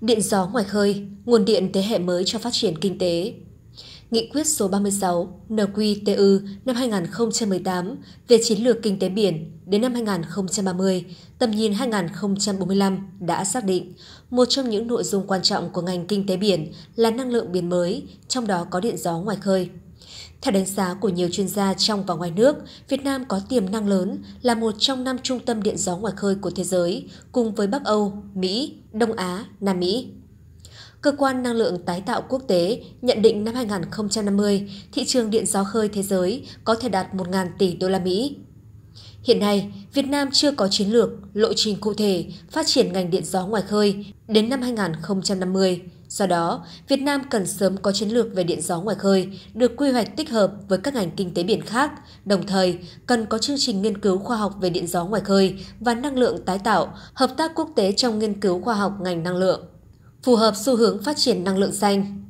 điện gió ngoài khơi, nguồn điện thế hệ mới cho phát triển kinh tế. Nghị quyết số 36 NQTU năm 2018 về chiến lược kinh tế biển đến năm 2030, tầm nhìn 2045 đã xác định một trong những nội dung quan trọng của ngành kinh tế biển là năng lượng biển mới, trong đó có điện gió ngoài khơi. Theo đánh giá của nhiều chuyên gia trong và ngoài nước, Việt Nam có tiềm năng lớn là một trong năm trung tâm điện gió ngoài khơi của thế giới, cùng với Bắc Âu, Mỹ, Đông Á, Nam Mỹ. Cơ quan Năng lượng Tái tạo Quốc tế nhận định năm 2050, thị trường điện gió khơi thế giới có thể đạt 1.000 tỷ đô la Mỹ. Hiện nay, Việt Nam chưa có chiến lược, lộ trình cụ thể phát triển ngành điện gió ngoài khơi đến năm 2050. Do đó, Việt Nam cần sớm có chiến lược về điện gió ngoài khơi, được quy hoạch tích hợp với các ngành kinh tế biển khác, đồng thời cần có chương trình nghiên cứu khoa học về điện gió ngoài khơi và năng lượng tái tạo, hợp tác quốc tế trong nghiên cứu khoa học ngành năng lượng, phù hợp xu hướng phát triển năng lượng xanh.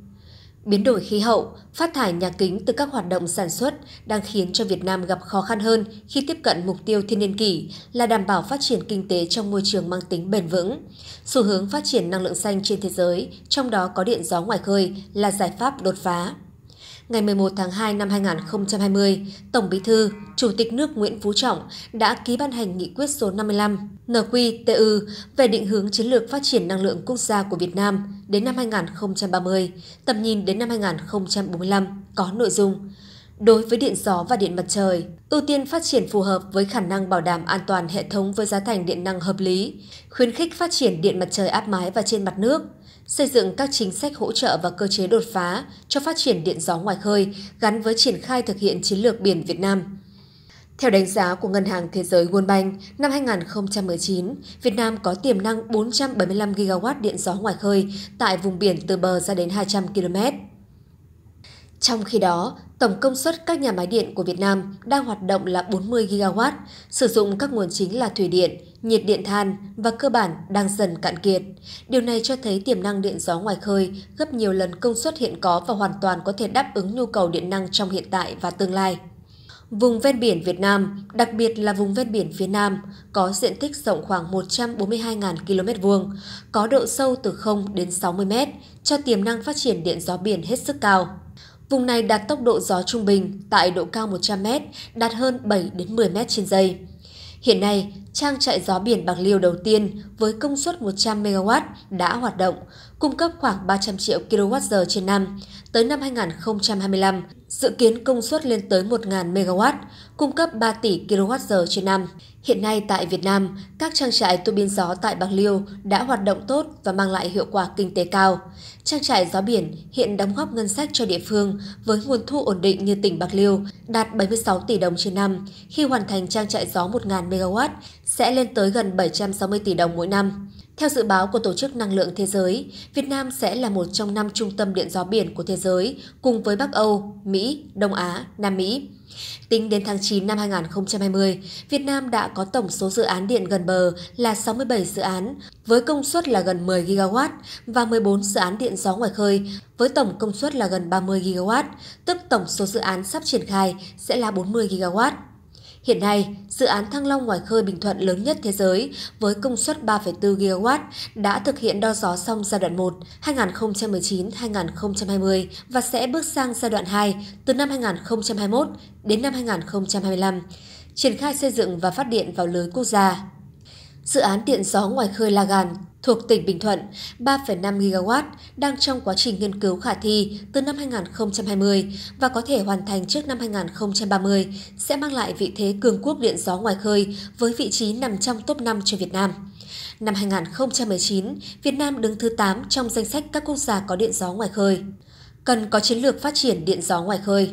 Biến đổi khí hậu, phát thải nhà kính từ các hoạt động sản xuất đang khiến cho Việt Nam gặp khó khăn hơn khi tiếp cận mục tiêu thiên niên kỷ là đảm bảo phát triển kinh tế trong môi trường mang tính bền vững. Xu hướng phát triển năng lượng xanh trên thế giới, trong đó có điện gió ngoài khơi là giải pháp đột phá ngày 11 tháng 2 năm 2020, Tổng Bí thư, Chủ tịch nước Nguyễn Phú Trọng đã ký ban hành nghị quyết số 55 NQTU về định hướng chiến lược phát triển năng lượng quốc gia của Việt Nam đến năm 2030, tầm nhìn đến năm 2045 có nội dung Đối với điện gió và điện mặt trời, ưu tiên phát triển phù hợp với khả năng bảo đảm an toàn hệ thống với giá thành điện năng hợp lý, khuyến khích phát triển điện mặt trời áp mái và trên mặt nước, xây dựng các chính sách hỗ trợ và cơ chế đột phá cho phát triển điện gió ngoài khơi gắn với triển khai thực hiện chiến lược biển Việt Nam. Theo đánh giá của Ngân hàng Thế giới World Bank, năm 2019, Việt Nam có tiềm năng 475 GW điện gió ngoài khơi tại vùng biển từ bờ ra đến 200 km. Trong khi đó, tổng công suất các nhà máy điện của Việt Nam đang hoạt động là 40 GW, sử dụng các nguồn chính là thủy điện, nhiệt điện than và cơ bản đang dần cạn kiệt. Điều này cho thấy tiềm năng điện gió ngoài khơi gấp nhiều lần công suất hiện có và hoàn toàn có thể đáp ứng nhu cầu điện năng trong hiện tại và tương lai. Vùng ven biển Việt Nam, đặc biệt là vùng ven biển phía Nam, có diện tích rộng khoảng 142.000 km vuông, có độ sâu từ 0 đến 60 m, cho tiềm năng phát triển điện gió biển hết sức cao. Vùng này đạt tốc độ gió trung bình tại độ cao 100m, đạt hơn 7 đến 10m trên giây. Hiện nay, trang trại gió biển Bạc Liêu đầu tiên với công suất 100 MW đã hoạt động, cung cấp khoảng 300 triệu kWh trên năm. Tới năm 2025, dự kiến công suất lên tới 1.000 MW, cung cấp 3 tỷ kWh trên năm. Hiện nay tại Việt Nam, các trang trại tua bin gió tại Bạc Liêu đã hoạt động tốt và mang lại hiệu quả kinh tế cao. Trang trại gió biển hiện đóng góp ngân sách cho địa phương với nguồn thu ổn định như tỉnh Bạc Liêu đạt 76 tỷ đồng trên năm. Khi hoàn thành trang trại gió 1.000 MW sẽ lên tới gần 760 tỷ đồng mỗi năm. Theo dự báo của Tổ chức Năng lượng Thế giới, Việt Nam sẽ là một trong năm trung tâm điện gió biển của thế giới cùng với Bắc Âu, Mỹ, Đông Á, Nam Mỹ. Tính đến tháng 9 năm 2020, Việt Nam đã có tổng số dự án điện gần bờ là 67 dự án với công suất là gần 10 GW và 14 dự án điện gió ngoài khơi với tổng công suất là gần 30 GW, tức tổng số dự án sắp triển khai sẽ là 40 GW. Hiện nay, dự án Thăng Long ngoài khơi Bình Thuận lớn nhất thế giới với công suất 3,4 GW đã thực hiện đo gió xong giai đoạn 1 2019-2020 và sẽ bước sang giai đoạn 2 từ năm 2021 đến năm 2025, triển khai xây dựng và phát điện vào lưới quốc gia. Dự án điện gió ngoài khơi Lagan thuộc tỉnh Bình Thuận 3,5 GW đang trong quá trình nghiên cứu khả thi từ năm 2020 và có thể hoàn thành trước năm 2030 sẽ mang lại vị thế cường quốc điện gió ngoài khơi với vị trí nằm trong top 5 cho Việt Nam. Năm 2019, Việt Nam đứng thứ 8 trong danh sách các quốc gia có điện gió ngoài khơi. Cần có chiến lược phát triển điện gió ngoài khơi.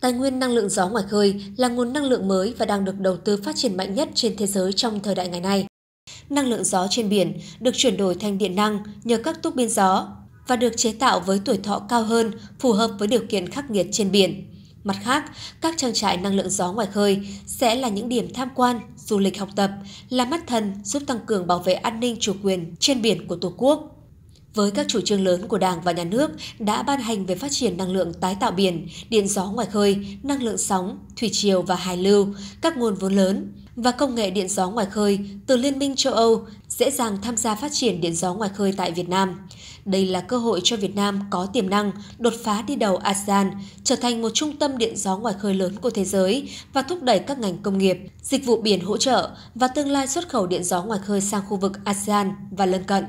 Tài nguyên năng lượng gió ngoài khơi là nguồn năng lượng mới và đang được đầu tư phát triển mạnh nhất trên thế giới trong thời đại ngày nay. Năng lượng gió trên biển được chuyển đổi thành điện năng nhờ các túc biên gió và được chế tạo với tuổi thọ cao hơn, phù hợp với điều kiện khắc nghiệt trên biển. Mặt khác, các trang trại năng lượng gió ngoài khơi sẽ là những điểm tham quan, du lịch học tập, là mắt thần giúp tăng cường bảo vệ an ninh chủ quyền trên biển của Tổ quốc. Với các chủ trương lớn của Đảng và Nhà nước đã ban hành về phát triển năng lượng tái tạo biển, điện gió ngoài khơi, năng lượng sóng, thủy triều và hải lưu, các nguồn vốn lớn, và công nghệ điện gió ngoài khơi từ Liên minh châu Âu dễ dàng tham gia phát triển điện gió ngoài khơi tại Việt Nam. Đây là cơ hội cho Việt Nam có tiềm năng đột phá đi đầu ASEAN, trở thành một trung tâm điện gió ngoài khơi lớn của thế giới và thúc đẩy các ngành công nghiệp, dịch vụ biển hỗ trợ và tương lai xuất khẩu điện gió ngoài khơi sang khu vực ASEAN và lân cận.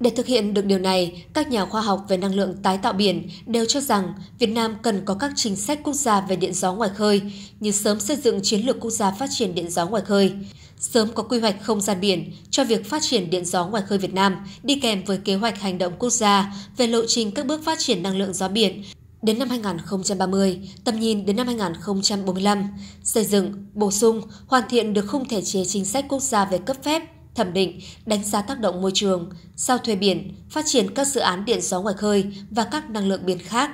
Để thực hiện được điều này, các nhà khoa học về năng lượng tái tạo biển đều cho rằng Việt Nam cần có các chính sách quốc gia về điện gió ngoài khơi, như sớm xây dựng chiến lược quốc gia phát triển điện gió ngoài khơi, sớm có quy hoạch không gian biển cho việc phát triển điện gió ngoài khơi Việt Nam đi kèm với kế hoạch hành động quốc gia về lộ trình các bước phát triển năng lượng gió biển đến năm 2030, tầm nhìn đến năm 2045, xây dựng, bổ sung, hoàn thiện được khung thể chế chính sách quốc gia về cấp phép thẩm định, đánh giá tác động môi trường, sao thuê biển, phát triển các dự án điện gió ngoài khơi và các năng lượng biển khác.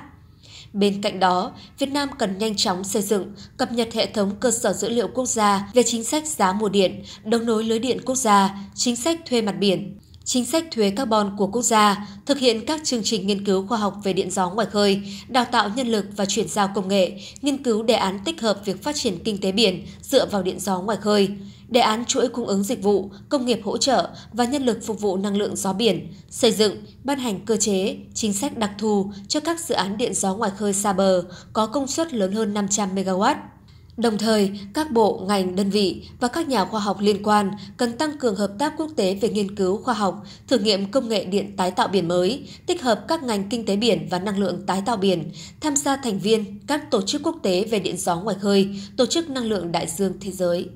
Bên cạnh đó, Việt Nam cần nhanh chóng xây dựng, cập nhật hệ thống cơ sở dữ liệu quốc gia về chính sách giá mua điện, đấu nối lưới điện quốc gia, chính sách thuê mặt biển, chính sách thuế carbon của quốc gia, thực hiện các chương trình nghiên cứu khoa học về điện gió ngoài khơi, đào tạo nhân lực và chuyển giao công nghệ, nghiên cứu đề án tích hợp việc phát triển kinh tế biển dựa vào điện gió ngoài khơi, đề án chuỗi cung ứng dịch vụ, công nghiệp hỗ trợ và nhân lực phục vụ năng lượng gió biển, xây dựng, ban hành cơ chế, chính sách đặc thù cho các dự án điện gió ngoài khơi xa bờ có công suất lớn hơn 500 MW. Đồng thời, các bộ, ngành, đơn vị và các nhà khoa học liên quan cần tăng cường hợp tác quốc tế về nghiên cứu khoa học, thử nghiệm công nghệ điện tái tạo biển mới, tích hợp các ngành kinh tế biển và năng lượng tái tạo biển, tham gia thành viên các tổ chức quốc tế về điện gió ngoài khơi, tổ chức năng lượng đại dương thế giới.